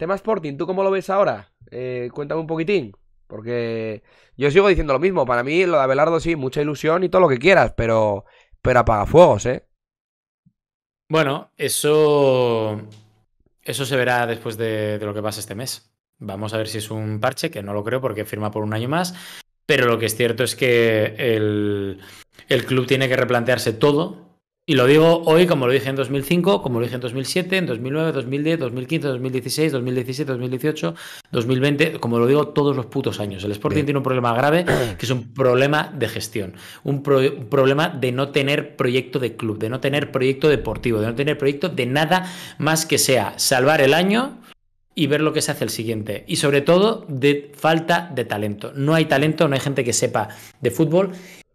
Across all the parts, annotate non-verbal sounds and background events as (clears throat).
Tema Sporting, ¿tú cómo lo ves ahora? Eh, cuéntame un poquitín. Porque yo sigo diciendo lo mismo. Para mí, lo de Abelardo sí, mucha ilusión y todo lo que quieras, pero, pero apaga fuegos, ¿eh? Bueno, eso. Eso se verá después de, lo que pasa este mes. Vamos a ver si es un parche, que no lo creo porque firma por un año más. Pero lo que es cierto es que el, el club tiene que replantearse todo y lo digo hoy como lo dije en 2005, como lo dije en 2007, en 2009, 2010, 2015, 2016, 2017, 2018, 2020, como lo digo todos los putos años. El Sporting tiene un problema grave (clears throat) que es un problema de gestión, un, un, problema de no tener proyecto de club, de no tener proyecto deportivo, de no tener proyecto de nada más que sea salvar el año y ver lo que se hace el siguiente. Y sobre todo de falta de talento. No hay talento, no hay gente que sepa de fútbol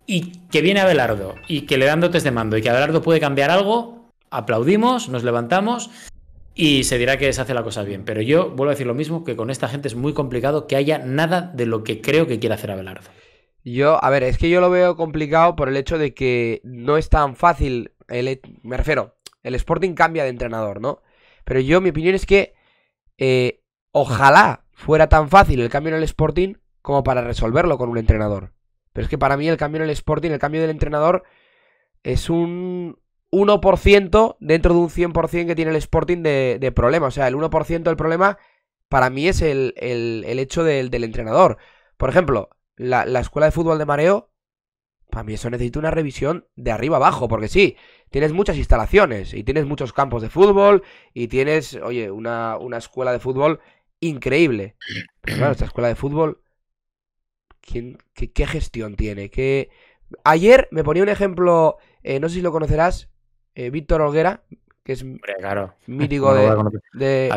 y que viene Abelardo y que le dan dotes de mando y que Abelardo puede cambiar algo, aplaudimos, nos levantamos y se dirá que se hace la cosa bien. Pero yo vuelvo a decir lo mismo, que con esta gente es muy complicado que haya nada de lo que creo que quiera hacer Abelardo. Yo, a ver, es que yo lo veo complicado por el hecho de que no es tan fácil, el, me refiero, el Sporting cambia de entrenador, ¿no? Pero yo, mi opinión es que eh, ojalá fuera tan fácil el cambio en el Sporting como para resolverlo con un entrenador. Pero es que para mí el cambio en el Sporting, el cambio del entrenador, es un 1% dentro de un 100% que tiene el Sporting de, de, problema. O sea, el 1% del problema para mí es el, hecho del, entrenador. Por ejemplo, la, escuela de fútbol de Mareo, para mí eso necesita una revisión de arriba abajo, porque sí, tienes muchas instalaciones y tienes muchos campos de fútbol y tienes, oye, una, una escuela de fútbol increíble. Pero claro, esta escuela de fútbol qué, gestión tiene? Ayer me ponía un ejemplo, eh, no sé si lo conocerás, eh, Víctor Olguera, que es claro. mítico (laughs) de,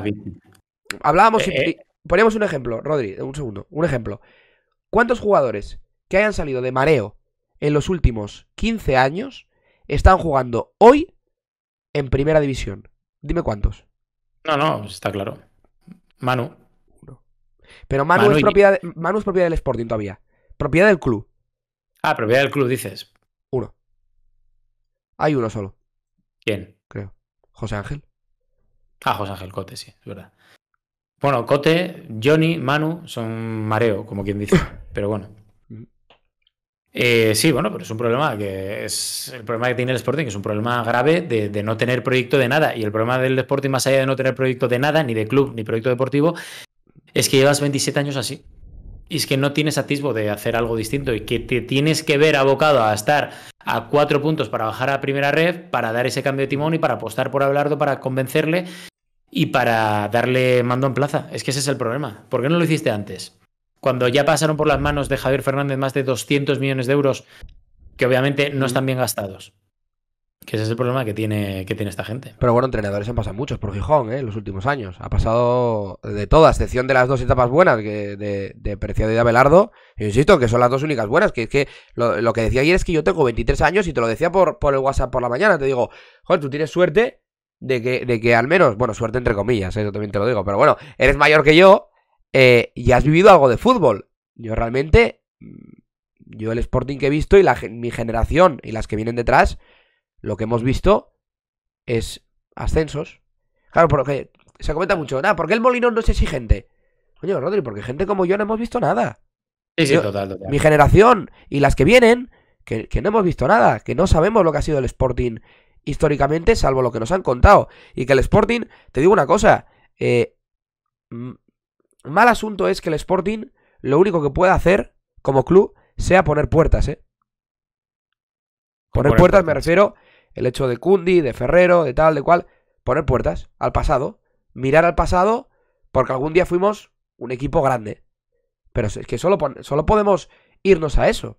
Hablábamos eh, poníamos un ejemplo, Rodri, un segundo, un ejemplo. ¿Cuántos jugadores que hayan salido de mareo en los últimos 15 años están jugando hoy en primera división? Dime cuántos. No, no, está claro. Manu. Pero Manu, es propiedad, Manu propiedad del Sporting todavía. Propiedad del club. Ah, propiedad del club, dices. Uno. Hay uno solo. ¿Quién? Creo. José Ángel. Ah, José Ángel Cote, sí, es verdad. Bueno, Cote, Johnny, Manu son mareo, como quien dice. (laughs) Pero bueno. Mm. Eh, sí, bueno, pero es un problema que es el problema que tiene el Sporting, que es un problema grave de, de, no tener proyecto de nada. Y el problema del Sporting, más allá de no tener proyecto de nada, ni de club, ni proyecto deportivo, es que llevas 27 años así. Y es que no tienes atisbo de hacer algo distinto y que te tienes que ver abocado a estar a cuatro puntos para bajar a primera red, para dar ese cambio de timón y para apostar por Abelardo, para convencerle y para darle mando en plaza. Es que ese es el problema. ¿Por qué no lo hiciste antes? Cuando ya pasaron por las manos de Javier Fernández más de 200 millones de euros, que obviamente no están bien gastados. Que ese es el problema que tiene, que tiene esta gente. Pero bueno, entrenadores han pasado muchos por Gijón, En ¿eh? los últimos años. Ha pasado de todo, a excepción de las dos etapas buenas de, Preciado y de Abelardo. E insisto, que son las dos únicas buenas. Que es que lo, que decía ayer es que yo tengo 23 años y te lo decía por, el WhatsApp por la mañana. Te digo, joder, tú tienes suerte de que, de que al menos, bueno, suerte entre comillas, eso ¿eh? también te lo digo. Pero bueno, eres mayor que yo eh, y has vivido algo de fútbol. Yo realmente, mm, yo el Sporting que he visto y mi generación y las que vienen detrás lo que hemos visto es ascensos. Claro, porque se comenta mucho, nada, ¿por qué el Molinón no es exigente? Coño, Rodri, porque gente como yo no hemos visto nada. Sí, sí, Mi generación y las que vienen, que, no hemos visto nada, que no sabemos lo que ha sido el Sporting históricamente, salvo lo que nos han contado. Y que el Sporting, te digo una cosa, eh, mal asunto es que el Sporting lo único que puede hacer como club sea poner puertas, ¿eh? Poner, puertas, me refiero el hecho de Cundi, de Ferrero, de tal, de cual, poner puertas al pasado, mirar al pasado, porque algún día fuimos un equipo grande. Pero es que solo, podemos irnos a eso.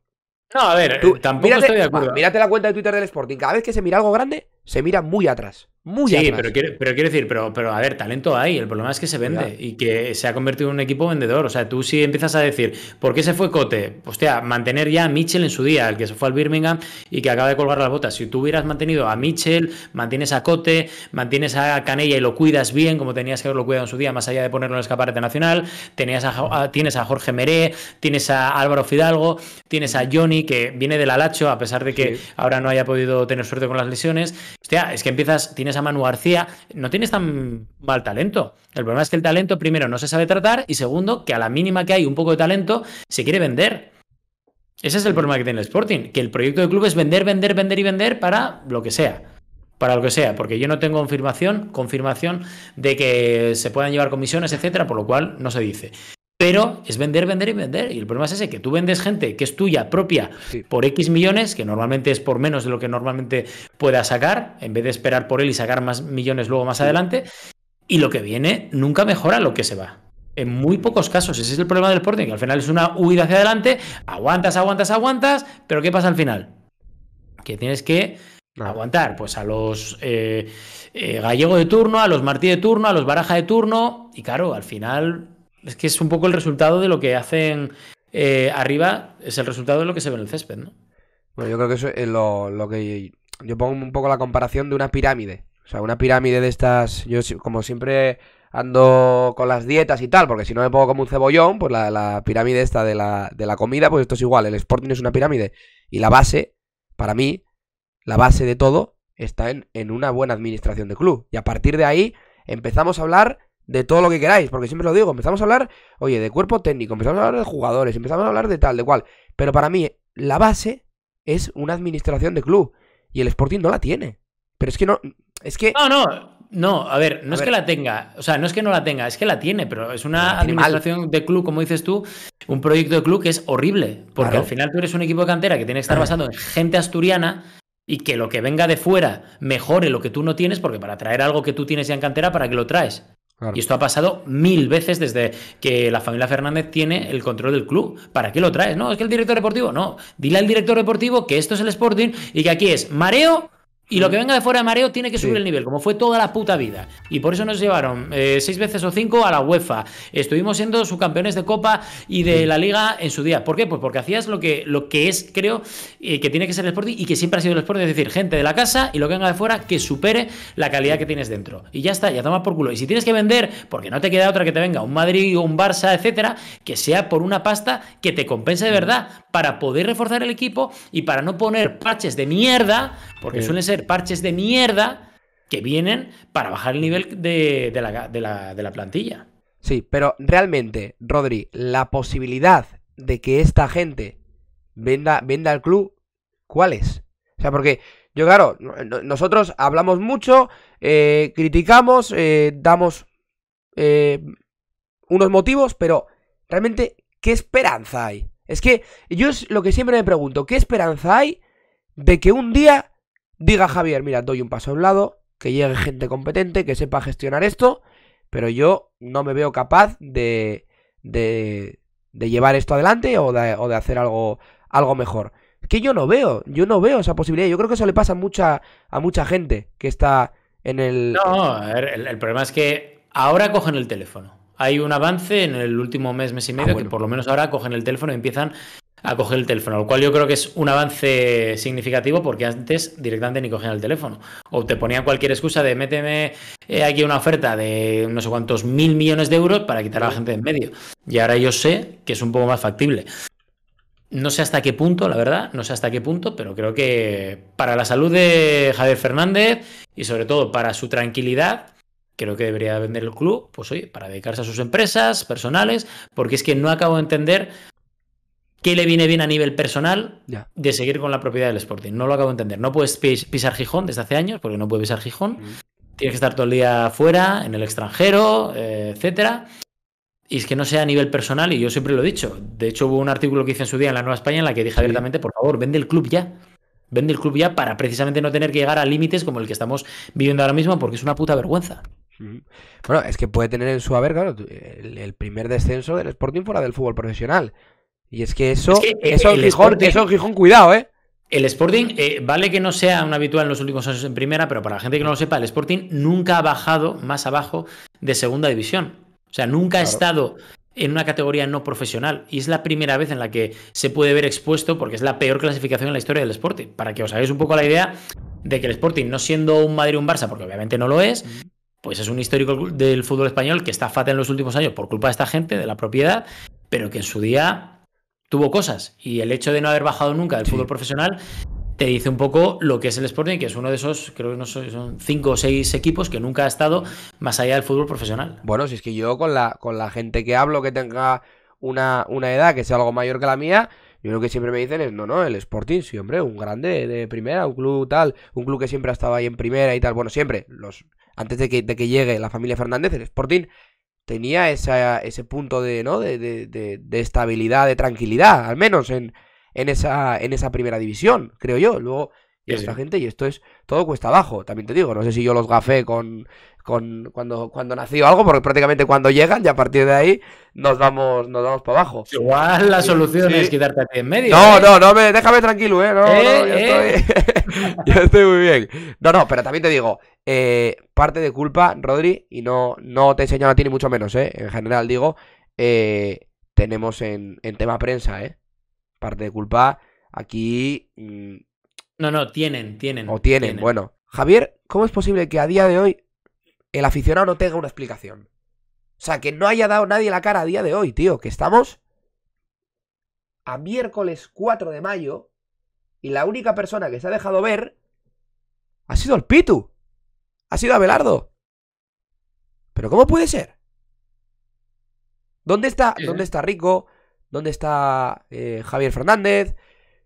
No, a ver, Tú, eh, tampoco estoy de acuerdo. mírate la cuenta de Twitter del Sporting. Cada vez que se mira algo grande, se mira muy atrás. Muy sí, pero pero quiero decir, pero, pero a ver, talento hay. El problema es que se vende y que se ha convertido en un equipo vendedor. O sea, tú si sí empiezas a decir, ¿por qué se fue Cote? Hostia, mantener ya a Mitchell en su día, el que se fue al Birmingham y que acaba de colgar las botas. Si tú hubieras mantenido a Mitchell, mantienes a Cote, mantienes a Canella y lo cuidas bien, como tenías que haberlo cuidado en su día, más allá de ponerlo en el escaparate nacional, tenías tienes a Jorge Meré, tienes a Álvaro Fidalgo, tienes a Johnny, que viene del Alacho, a pesar de que ahora no haya podido tener suerte con las lesiones, Hostia, es que empiezas, tienes a Manu García, no tienes tan mal talento. El problema es que el talento, primero, no se sabe tratar y segundo, que a la mínima que hay un poco de talento, se quiere vender. Ese es el problema que tiene el Sporting, que el proyecto del club es vender, vender, vender y vender para lo que sea. Para lo que sea, porque yo no tengo confirmación, confirmación de que se puedan llevar comisiones, etcétera, por lo cual no se dice. Pero es vender, vender y vender. Y el problema es ese, que tú vendes gente que es tuya, propia, por X millones, que normalmente es por menos de lo que normalmente pueda sacar, en vez de esperar por él y sacar más millones luego más adelante. Y lo que viene nunca mejora lo que se va. En muy pocos casos. Ese es el problema del Sporting, que al final es una huida hacia adelante, aguantas, aguantas, aguantas, pero ¿qué pasa al final? Que tienes que aguantar pues a los eh, eh, gallego de turno, a los martí de turno, a los baraja de turno, y claro, al final es que es un poco el resultado de lo que hacen eh, arriba, es el resultado de lo que se ve en el césped, ¿no? Bueno, yo creo que eso es eh, lo, que. Yo pongo un poco la comparación de una pirámide. O sea, una pirámide de estas. Yo, como siempre, ando con las dietas y tal, porque si no me pongo como un cebollón, pues la, pirámide esta de la, comida, pues esto es igual. El Sporting es una pirámide. Y la base, para mí, la base de todo está en, en una buena administración de club. Y a partir de ahí empezamos a hablar de todo lo que queráis, porque siempre lo digo, empezamos a hablar, oye, de cuerpo técnico, empezamos a hablar de jugadores, empezamos a hablar de tal, de cual, pero para mí la base es una administración de club y el Sporting no la tiene. Pero es que no, es que... No, no, no, a ver, no es que la tenga, o sea, no es que no la tenga, es que la tiene, pero es una administración de club, como dices tú, un proyecto de club que es horrible, porque al final tú eres un equipo de cantera que tiene que estar basado en gente asturiana y que lo que venga de fuera mejore lo que tú no tienes, porque para traer algo que tú tienes ya en cantera, ¿para qué lo traes? Y esto ha pasado mil veces desde que la familia Fernández tiene el control del club. ¿Para qué lo traes? No, es que el director deportivo, no. Dile al director deportivo que esto es el Sporting y que aquí es mareo y lo que venga de fuera de mareo tiene que subir el nivel, como fue toda la puta vida. Y por eso nos llevaron eh, seis veces o cinco a la UEFA. Estuvimos siendo subcampeones de Copa y de la Liga en su día. ¿Por qué? Pues porque hacías lo que, lo que es, creo, eh, que tiene que ser el Sporting y que siempre ha sido el Sporting. Es decir, gente de la casa y lo que venga de fuera que supere la calidad que tienes dentro. Y ya está, ya toma por culo. Y si tienes que vender, porque no te queda otra que te venga un Madrid o un Barça, etcétera, que sea por una pasta que te compense de verdad para poder reforzar el equipo y para no poner paches de mierda, porque suele ser parches de mierda que vienen para bajar el nivel de, la, plantilla. Sí, pero realmente, Rodri, la posibilidad de que esta gente venda, venda al club, ¿cuál es? O sea, porque yo, claro, nosotros hablamos mucho, eh, criticamos, eh, damos eh, unos motivos, pero realmente, ¿qué esperanza hay? Es que yo es lo que siempre me pregunto, ¿qué esperanza hay de que un día diga Javier, mira, doy un paso a un lado, que llegue gente competente, que sepa gestionar esto, pero yo no me veo capaz de, de, de llevar esto adelante o de, hacer algo, algo mejor. Es que yo no veo, yo no veo esa posibilidad. Yo creo que eso le pasa mucha, a mucha gente que está en el... No, el, el problema es que ahora cogen el teléfono hay un avance en el último mes, mes y ah, medio, que por lo menos ahora cogen el teléfono y empiezan a coger el teléfono, lo cual yo creo que es un avance significativo porque antes directamente ni cogían el teléfono. O te ponían cualquier excusa de méteme eh, aquí una oferta de no sé cuántos mil millones de euros para quitar a la gente de en medio. Y ahora yo sé que es un poco más factible. No sé hasta qué punto, la verdad, no sé hasta qué punto, pero creo que para la salud de Javier Fernández y sobre todo para su tranquilidad, creo que debería vender el club, pues oye, para dedicarse a sus empresas personales, porque es que no acabo de entender qué le viene bien a nivel personal de seguir con la propiedad del Sporting. No lo acabo de entender. No puedes pisar Gijón desde hace años, porque no puedes pisar Gijón. Mm. Tienes que estar todo el día fuera, en el extranjero, eh, etcétera. Y es que no sea a nivel personal, y yo siempre lo he dicho. De hecho, hubo un artículo que hice en su día en La Nueva España en la que dije abiertamente, por favor, vende el club ya. Vende el club ya para precisamente no tener que llegar a límites como el que estamos viviendo ahora mismo, porque es una puta vergüenza. Mm. Bueno, es que puede tener en su haber, claro, el primer descenso del Sporting fuera del fútbol profesional. Y es que eso, eh, es eso, Gijón, cuidado, ¿eh? El Sporting, eh, vale que no sea un habitual en los últimos años en primera, pero para la gente que no lo sepa, el Sporting nunca ha bajado más abajo de segunda división. O sea, nunca ha estado en una categoría no profesional. Y es la primera vez en la que se puede ver expuesto, porque es la peor clasificación en la historia del Sporting. Para que os hagáis un poco la idea de que el Sporting, no siendo un Madrid un Barça, porque obviamente no lo es, pues es un histórico del fútbol español que está fatal en los últimos años por culpa de esta gente, de la propiedad, pero que en su día tuvo cosas. Y el hecho de no haber bajado nunca del fútbol profesional te dice un poco lo que es el Sporting, que es uno de esos, creo que no son cinco o seis equipos que nunca ha estado más allá del fútbol profesional. Bueno, si es que yo con la, con la gente que hablo, que tenga una, edad que sea algo mayor que la mía, yo lo que siempre me dicen es, no, no, el Sporting, sí, hombre, un grande de primera, un club tal, un club que siempre ha estado ahí en primera y tal. Bueno, siempre, los antes de que, de que llegue la familia Fernández, el Sporting tenía esa, ese punto de, ¿no? de, estabilidad, de tranquilidad, al menos en, en, esa, en esa primera división, creo yo. Luego y gente, y esto es todo cuesta abajo, también te digo, no sé si yo los gafé con, con cuando, cuando nací o algo, porque prácticamente cuando llegan, ya a partir de ahí nos vamos, nos vamos para abajo. Igual la solución es quitarte aquí en medio. No, ¿eh? no, no déjame tranquilo, eh. No, yo, eh, eh. (laughs) Estoy, muy bien. No, no, pero también te digo, parte de culpa, Rodri, y no, no te he enseñado a ti ni mucho menos, eh. En general digo, tenemos en, en tema prensa, eh. Parte de culpa. Aquí mm, no, no, tienen, tienen. O tienen, bueno. Javier, ¿cómo es posible que a día de hoy el aficionado no tenga una explicación? O sea, que no haya dado nadie la cara a día de hoy, tío, que estamos a miércoles 4 de mayo y la única persona que se ha dejado ver ha sido el Pitu. Ha sido Abelardo. Pero ¿cómo puede ser? ¿Dónde está, dónde está Rico? ¿Dónde está eh, Javier Fernández?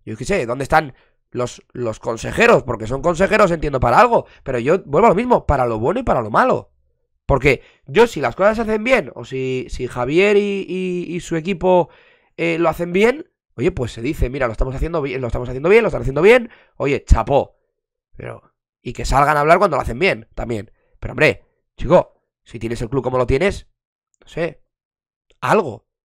Yo qué sé, ¿dónde están los, consejeros, porque son consejeros, entiendo, para algo, pero yo vuelvo a lo mismo, para lo bueno y para lo malo. Porque yo si las cosas se hacen bien, o si, Javier y, su equipo eh, lo hacen bien, oye, pues se dice, mira, lo estamos haciendo bien, lo estamos haciendo bien, lo están haciendo bien, oye, chapó. Pero, y que salgan a hablar cuando lo hacen bien, también. Pero hombre, chico, si tienes el club como lo tienes, no sé, algo.